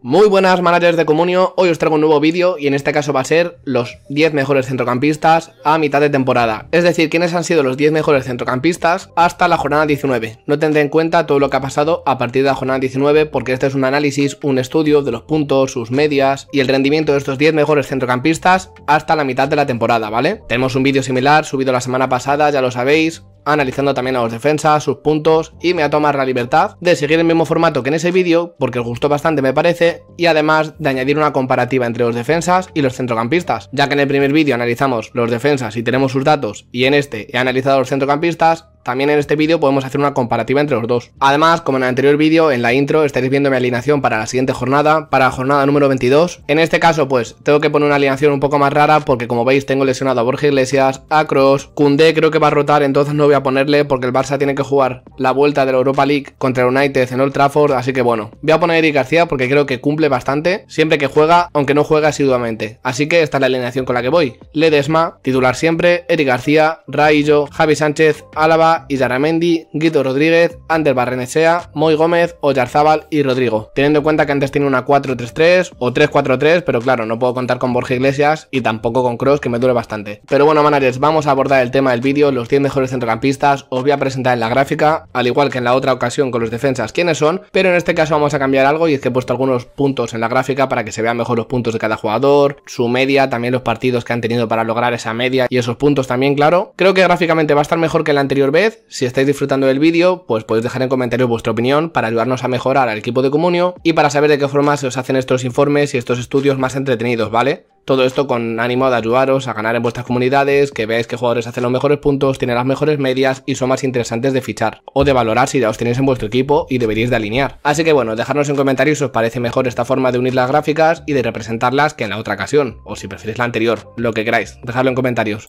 Muy buenas managers de Comunio, hoy os traigo un nuevo vídeo y en este caso va a ser los 10 mejores centrocampistas a mitad de temporada, es decir, quiénes han sido los 10 mejores centrocampistas hasta la jornada 19. No tendré en cuenta todo lo que ha pasado a partir de la jornada 19 porque este es un análisis, un estudio de los puntos, sus medias y el rendimiento de estos 10 mejores centrocampistas hasta la mitad de la temporada, ¿vale? Tenemos un vídeo similar subido la semana pasada, ya lo sabéis, analizando también a los defensas, sus puntos y me ha a tomar la libertad de seguir el mismo formato que en ese vídeo porque os gustó bastante me parece y además de añadir una comparativa entre los defensas y los centrocampistas, ya que en el primer vídeo analizamos los defensas y tenemos sus datos y en este he analizado los centrocampistas, también en este vídeo podemos hacer una comparativa entre los dos. Además, como en el anterior vídeo, en la intro Estaréis viendo mi alineación para la siguiente jornada, para la jornada número 22. En este caso, pues, tengo que poner una alineación un poco más rara porque como veis tengo lesionado a Borja Iglesias, a Cross, creo que va a rotar, entonces no voy a ponerle porque el Barça tiene que jugar la vuelta de la Europa League contra el United en Old Trafford, así que bueno, voy a poner a Eric García porque creo que cumple bastante siempre que juega, aunque no juega asiduamente. Así que esta es la alineación con la que voy. Ledesma, titular siempre, Eric García, Raillo, Javi Sánchez, Álava Yaramendi, Guido Rodríguez, Ander Barrenechea, Moy Gómez, Oyarzábal y Rodrigo. Teniendo en cuenta que antes tiene una 4-3-3 o 3-4-3, pero claro, no puedo contar con Borja Iglesias y tampoco con Cross, que me duele bastante. Pero bueno, manares, vamos a abordar el tema del vídeo, los 10 mejores centrocampistas, os voy a presentar en la gráfica, al igual que en la otra ocasión con los defensas quiénes son, pero en este caso vamos a cambiar algo y es que he puesto algunos puntos en la gráfica para que se vean mejor los puntos de cada jugador, su media, también los partidos que han tenido para lograr esa media y esos puntos también, claro. Creo que gráficamente va a estar mejor que el anterior vez si estáis disfrutando del vídeo, pues podéis dejar en comentarios vuestra opinión para ayudarnos a mejorar al equipo de Comunio y para saber de qué forma se os hacen estos informes y estos estudios más entretenidos, ¿vale? Todo esto con ánimo de ayudaros a ganar en vuestras comunidades, que veáis qué jugadores hacen los mejores puntos, tienen las mejores medias y son más interesantes de fichar o de valorar si ya os tenéis en vuestro equipo y deberíais de alinear. Así que bueno, dejadnos en comentarios si os parece mejor esta forma de unir las gráficas y de representarlas que en la otra ocasión, o si preferís la anterior, lo que queráis, dejadlo en comentarios.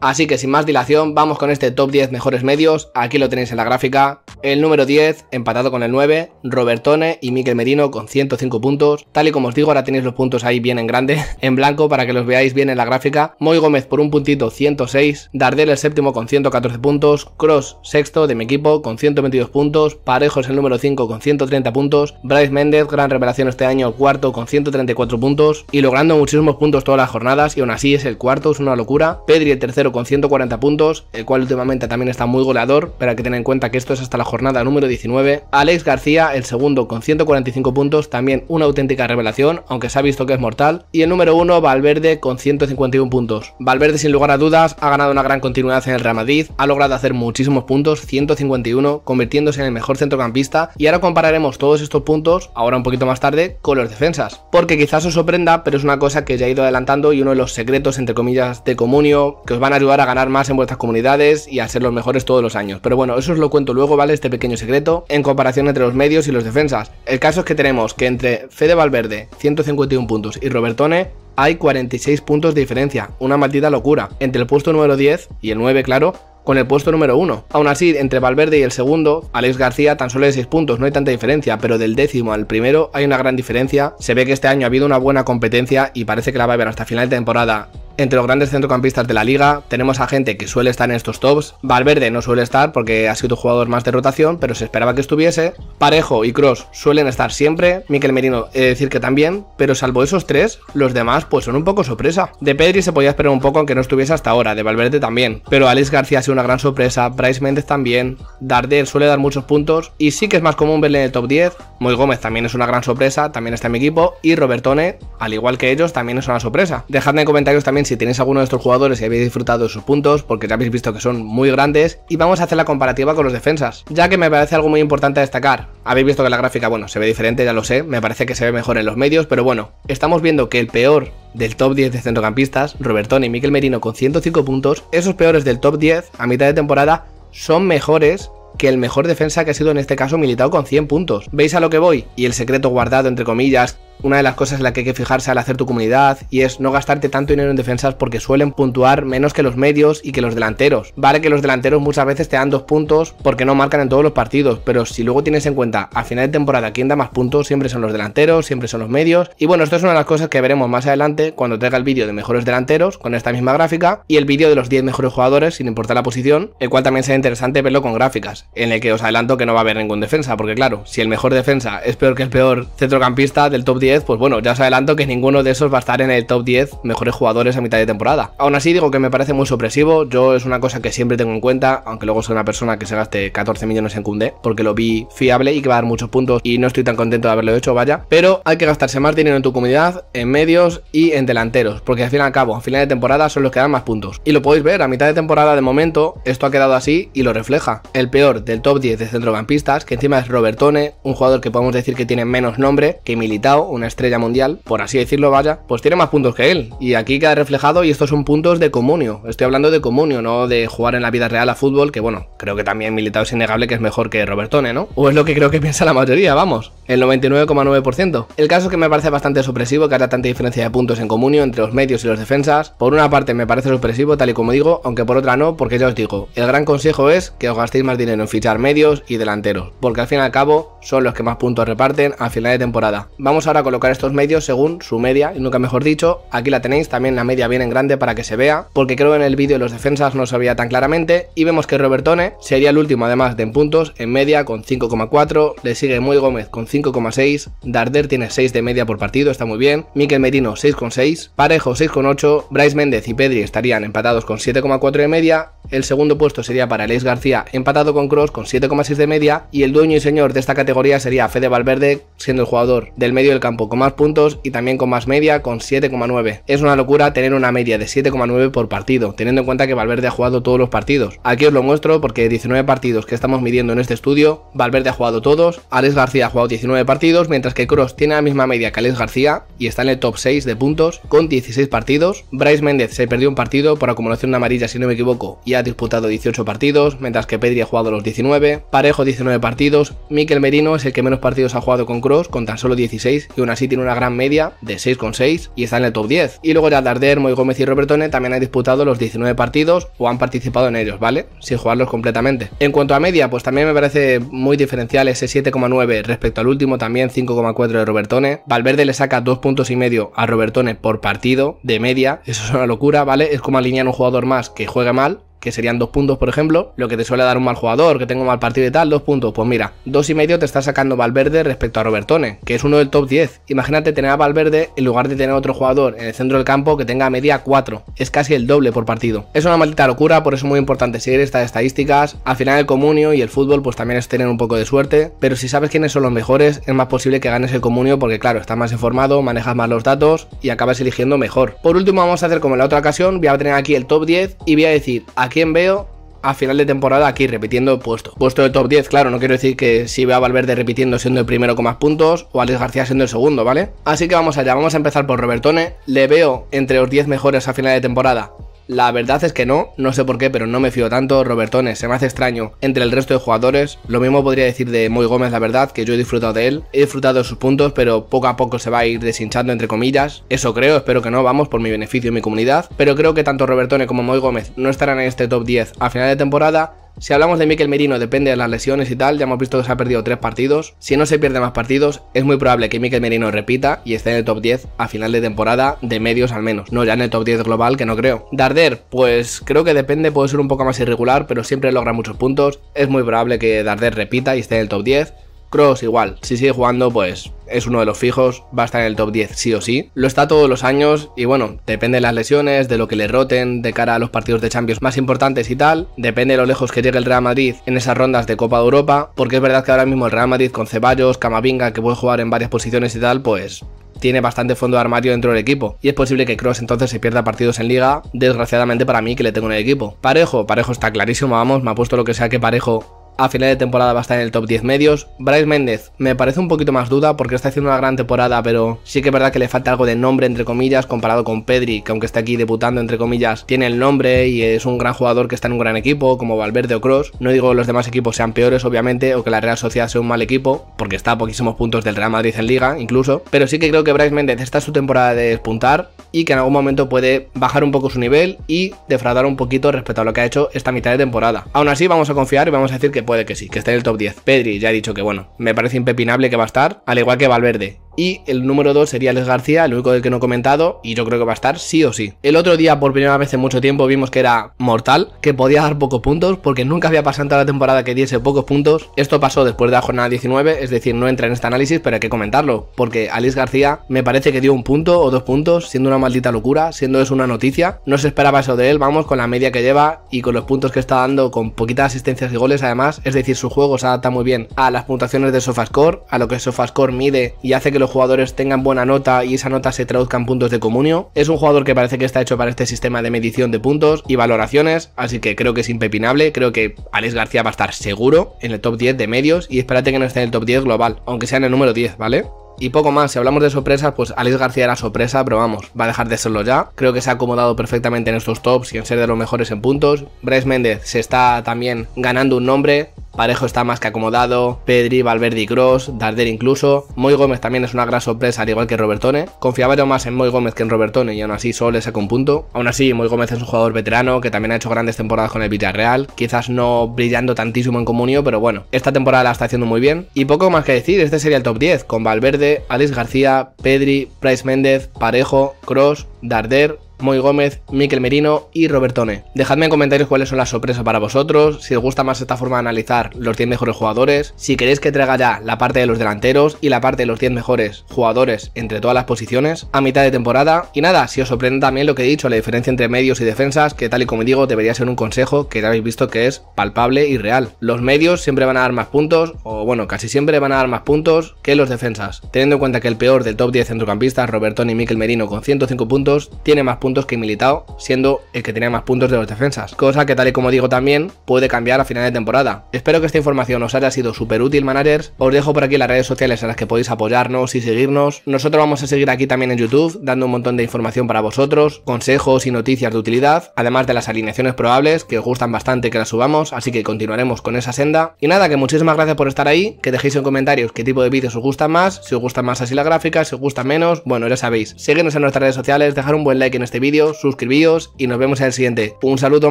Así que sin más dilación, vamos con este top 10 mejores medios. Aquí lo tenéis en la gráfica. El número 10, empatado con el 9, Robertone y Miquel Merino con 105 puntos. Tal y como os digo, ahora tenéis los puntos ahí bien en grande, en blanco, para que los veáis bien en la gráfica. Moy Gómez por un puntito, 106. Dardel el séptimo con 114 puntos. Cross, sexto de mi equipo, con 122 puntos. Parejos el número 5 con 130 puntos. Bryce Méndez, gran revelación este año, cuarto con 134 puntos. Y logrando muchísimos puntos todas las jornadas, y aún así es el cuarto, es una locura. Pedri el tercero con 140 puntos, el cual últimamente también está muy goleador, pero hay que tener en cuenta que esto es hasta la jornada número 19. Alex García, el segundo, con 145 puntos, también una auténtica revelación, aunque se ha visto que es mortal. Y el número 1, Valverde, con 151 puntos. Valverde, sin lugar a dudas, ha ganado una gran continuidad en el Real Madrid, ha logrado hacer muchísimos puntos, 151, convirtiéndose en el mejor centrocampista, y ahora compararemos todos estos puntos, ahora un poquito más tarde, con los defensas. Porque quizás os sorprenda, pero es una cosa que ya he ido adelantando y uno de los secretos, entre comillas, de Comunio, que os van a ayudar a ganar más en vuestras comunidades y a ser los mejores todos los años. Pero bueno, eso os lo cuento luego, ¿vale? Este pequeño secreto en comparación entre los medios y los defensas. El caso es que tenemos que entre Fede Valverde, 151 puntos, y Robertone, hay 46 puntos de diferencia, una maldita locura, entre el puesto número 10 y el 9, claro, con el puesto número 1. Aún así, entre Valverde y el segundo, Alex García tan solo de 6 puntos, no hay tanta diferencia, pero del décimo al primero hay una gran diferencia. Se ve que este año ha habido una buena competencia y parece que la va a haber hasta final de temporada entre los grandes centrocampistas de la liga. Tenemos a gente que suele estar en estos tops. Valverde no suele estar porque ha sido un jugador más de rotación, pero se esperaba que estuviese. Parejo y Cross suelen estar siempre. Miquel Merino, he de decir que también, pero salvo esos tres, los demás pues son un poco sorpresa. De Pedri se podía esperar un poco aunque no estuviese hasta ahora, de Valverde también. Pero Alex García ha sido una gran sorpresa, Bryce Méndez también, Dardel suele dar muchos puntos y sí que es más común verle en el top 10. Moy Gómez también es una gran sorpresa, también está en mi equipo y Robertone, al igual que ellos, también es una sorpresa. Dejadme en comentarios también si tenéis alguno de estos jugadores y habéis disfrutado de sus puntos, porque ya habéis visto que son muy grandes, y vamos a hacer la comparativa con los defensas, ya que me parece algo muy importante destacar. Habéis visto que la gráfica, bueno, se ve diferente, ya lo sé, me parece que se ve mejor en los medios, pero bueno, estamos viendo que el peor del top 10 de centrocampistas, Robertón y Miquel Merino con 105 puntos, esos peores del top 10 a mitad de temporada son mejores que el mejor defensa que ha sido en este caso militado con 100 puntos. ¿Veis a lo que voy? Y el secreto guardado, entre comillas, una de las cosas en la que hay que fijarse al hacer tu comunidad y es no gastarte tanto dinero en defensas porque suelen puntuar menos que los medios y que los delanteros. Vale que los delanteros muchas veces te dan dos puntos porque no marcan en todos los partidos, pero si luego tienes en cuenta a final de temporada quién da más puntos, siempre son los delanteros, siempre son los medios. Y bueno, esto es una de las cosas que veremos más adelante cuando traiga el vídeo de mejores delanteros con esta misma gráfica y el vídeo de los 10 mejores jugadores sin importar la posición, el cual también será interesante verlo con gráficas, en el que os adelanto que no va a haber ningún defensa, porque claro, si el mejor defensa es peor que el peor centrocampista del top 10, pues bueno, ya os adelanto que ninguno de esos va a estar en el top 10 mejores jugadores a mitad de temporada. Aún así digo que me parece muy sorpresivo, yo es una cosa que siempre tengo en cuenta, aunque luego soy una persona que se gaste 14 millones en Kunde, porque lo vi fiable y que va a dar muchos puntos y no estoy tan contento de haberlo hecho, vaya, pero hay que gastarse más dinero en tu comunidad, en medios y en delanteros, porque al fin y al cabo, a final de temporada son los que dan más puntos. Y lo podéis ver, a mitad de temporada de momento esto ha quedado así y lo refleja. El peor del top 10 de centrocampistas, que encima es Robertone, un jugador que podemos decir que tiene menos nombre que Militao, una estrella mundial, por así decirlo, vaya, pues tiene más puntos que él. Y aquí queda reflejado y estos son puntos de comunio. Estoy hablando de comunio, no de jugar en la vida real a fútbol, que bueno, creo que también militado es innegable que es mejor que Robertone, ¿no? O es lo que creo que piensa la mayoría, vamos, el 99,9%. El caso es que me parece bastante supresivo que haya tanta diferencia de puntos en comunio entre los medios y los defensas. Por una parte me parece supresivo, tal y como digo, aunque por otra no, porque ya os digo, el gran consejo es que os gastéis más dinero en fichar medios y delanteros, porque al fin y al cabo son los que más puntos reparten a final de temporada. Vamos ahora con colocar estos medios según su media, y nunca mejor dicho. Aquí la tenéis, también la media bien en grande para que se vea, porque creo que en el vídeo los defensas no se veía tan claramente. Y vemos que Robertone sería el último, además de en puntos, en media con 5,4. Le sigue Muy Gómez con 5,6. Darder tiene 6 de media por partido, está muy bien. Miquel Merino 6,6. Parejo 6,8. Bryce Méndez y Pedri estarían empatados con 7,4 de media. El segundo puesto sería para Leis García, empatado con Cross con 7,6 de media. Y el dueño y señor de esta categoría sería Fede Valverde, siendo el jugador del medio del campo poco más puntos y también con más media con 7,9. Es una locura tener una media de 7,9 por partido, teniendo en cuenta que Valverde ha jugado todos los partidos. Aquí os lo muestro porque 19 partidos que estamos midiendo en este estudio, Valverde ha jugado todos, Alex García ha jugado 19 partidos, mientras que Cross tiene la misma media que Alex García y está en el top 6 de puntos con 16 partidos. Bryce Méndez se perdió un partido por acumulación de amarilla si no me equivoco y ha disputado 18 partidos, mientras que Pedri ha jugado los 19, Parejo 19 partidos, Mikel Merino es el que menos partidos ha jugado con Cross con tan solo 16 y un así tiene una gran media de 6,6 y está en el top 10. Y luego ya Darder, Moy Gómez y Robertone también han disputado los 19 partidos o han participado en ellos, ¿vale? Sin jugarlos completamente. En cuanto a media, pues también me parece muy diferencial ese 7,9 respecto al último, también 5,4 de Robertone. Valverde le saca 2 puntos y medio a Robertone por partido de media. Eso es una locura, ¿vale? Es como alinear un jugador más que juega mal que serían dos puntos, por ejemplo, lo que te suele dar un mal jugador, que tengo mal partido y tal, dos puntos. Pues mira, dos y medio te está sacando Valverde respecto a Robertone, que es uno del top 10. Imagínate tener a Valverde en lugar de tener otro jugador en el centro del campo que tenga media 4. Es casi el doble por partido. Es una maldita locura, por eso es muy importante seguir estas estadísticas. Al final el comunio y el fútbol pues también es tener un poco de suerte, pero si sabes quiénes son los mejores, es más posible que ganes el comunio porque claro, estás más informado, manejas más los datos y acabas eligiendo mejor. Por último vamos a hacer como en la otra ocasión, voy a tener aquí el top 10 y voy a decir a quién veo a final de temporada aquí repitiendo puesto. Puesto de top 10, claro, no quiero decir que si va a Valverde repitiendo siendo el primero con más puntos o a Alex García siendo el segundo, ¿vale? Así que vamos allá, vamos a empezar por Robertone. Le veo entre los 10 mejores a final de temporada la verdad es que no, no sé por qué, pero no me fío tanto. Robertones se me hace extraño entre el resto de jugadores. Lo mismo podría decir de Moy Gómez, la verdad, que yo he disfrutado de él. He disfrutado de sus puntos, pero poco a poco se va a ir deshinchando, entre comillas. Eso creo, espero que no, vamos, por mi beneficio y mi comunidad. Pero creo que tanto Robertones como Moy Gómez no estarán en este top 10 a final de temporada si hablamos de Miquel Merino, depende de las lesiones y tal, ya hemos visto que se ha perdido tres partidos. Si no se pierde más partidos, es muy probable que Miquel Merino repita y esté en el top 10 a final de temporada, de medios al menos. No ya en el top 10 global, que no creo. Darder, pues creo que depende, puede ser un poco más irregular, pero siempre logra muchos puntos. Es muy probable que Darder repita y esté en el top 10. Cross igual, si sigue jugando pues es uno de los fijos, va a estar en el top 10 sí o sí. Lo está todos los años y bueno, depende de las lesiones, de lo que le roten de cara a los partidos de Champions más importantes y tal, depende de lo lejos que llegue el Real Madrid en esas rondas de Copa de Europa, porque es verdad que ahora mismo el Real Madrid con Ceballos, Camavinga, que puede jugar en varias posiciones y tal, pues tiene bastante fondo de armario dentro del equipo y es posible que Cross entonces se pierda partidos en liga, desgraciadamente para mí que le tengo en el equipo. Parejo, Parejo está clarísimo, vamos, me ha puesto lo que sea que Parejo a final de temporada va a estar en el top 10 medios. Bryce Méndez me parece un poquito más duda porque está haciendo una gran temporada, pero sí que es verdad que le falta algo de nombre, entre comillas, comparado con Pedri, que aunque está aquí debutando, entre comillas, tiene el nombre y es un gran jugador que está en un gran equipo, como Valverde o Cross. No digo que los demás equipos sean peores, obviamente, o que la Real Sociedad sea un mal equipo, porque está a poquísimos puntos del Real Madrid en liga, incluso. Pero sí que creo que Bryce Méndez está su temporada de despuntar y que en algún momento puede bajar un poco su nivel y defraudar un poquito respecto a lo que ha hecho esta mitad de temporada. Aún así, vamos a confiar y vamos a decir que puede que sí, que esté en el top 10. Pedri ya ha dicho que, bueno, me parece impepinable que va a estar, al igual que Valverde. Y el número 2 sería Alex García, el único del que no he comentado, y yo creo que va a estar sí o sí. El otro día, por primera vez en mucho tiempo, vimos que era mortal, que podía dar pocos puntos, porque nunca había pasado en toda la temporada que diese pocos puntos. Esto pasó después de la jornada 19, es decir, no entra en este análisis, pero hay que comentarlo, porque Alex García me parece que dio un punto o dos puntos, siendo una maldita locura, siendo eso una noticia. No se esperaba eso de él, vamos, con la media que lleva y con los puntos que está dando, con poquitas asistencias y goles además, es decir, su juego se adapta muy bien a las puntuaciones de Sofascore, a lo que Sofascore mide y hace que los jugadores tengan buena nota y esa nota se traduzca en puntos de comunio. Es un jugador que parece que está hecho para este sistema de medición de puntos y valoraciones, así que creo que es impepinable, creo que Alex García va a estar seguro en el top 10 de medios y espérate que no esté en el top 10 global, aunque sea en el número 10, ¿vale? Y poco más, si hablamos de sorpresas, pues Alex García era sorpresa, pero vamos, va a dejar de serlo ya. Creo que se ha acomodado perfectamente en estos tops y en ser de los mejores en puntos. Bryce Méndez se está también ganando un nombre, Parejo está más que acomodado, Pedri, Valverde y Cross, Darder incluso. Moy Gómez también es una gran sorpresa, al igual que Robertone. Confiaba yo más en Moy Gómez que en Robertone y aún así solo le saca un punto. Aún así, Moy Gómez es un jugador veterano que también ha hecho grandes temporadas con el Villarreal, quizás no brillando tantísimo en comunio, pero bueno, esta temporada la está haciendo muy bien. Y poco más que decir, este sería el top 10, con Valverde, Alex García, Pedri, Price Méndez, Parejo, Cross, Darder, Moy Gómez, Miquel Merino y Robertone. Dejadme en comentarios cuáles son las sorpresas para vosotros, si os gusta más esta forma de analizar los 10 mejores jugadores, si queréis que traiga ya la parte de los delanteros y la parte de los 10 mejores jugadores entre todas las posiciones a mitad de temporada. Y nada, si os sorprende también lo que he dicho, la diferencia entre medios y defensas, que tal y como digo debería ser un consejo que ya habéis visto que es palpable y real. Los medios siempre van a dar más puntos, o bueno, casi siempre van a dar más puntos que los defensas, teniendo en cuenta que el peor del top 10 centrocampistas, Robertone y Miquel Merino con 105 puntos, tiene más puntos puntos que militado siendo el que tenía más puntos de los defensas, cosa que tal y como digo también puede cambiar a final de temporada. Espero que esta información os haya sido súper útil, managers. Os dejo por aquí las redes sociales en las que podéis apoyarnos y seguirnos. Nosotros vamos a seguir aquí también en YouTube, dando un montón de información para vosotros, consejos y noticias de utilidad, además de las alineaciones probables, que os gustan bastante que las subamos, así que continuaremos con esa senda. Y nada, que muchísimas gracias por estar ahí, que dejéis en comentarios qué tipo de vídeos os gusta más, si os gustan más así la gráfica, si os gusta menos, bueno, ya sabéis. síguenos en nuestras redes sociales, dejar un buen like en este este vídeo, suscribíos y nos vemos en el siguiente. Un saludo,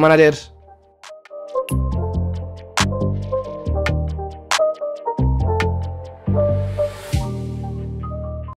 managers.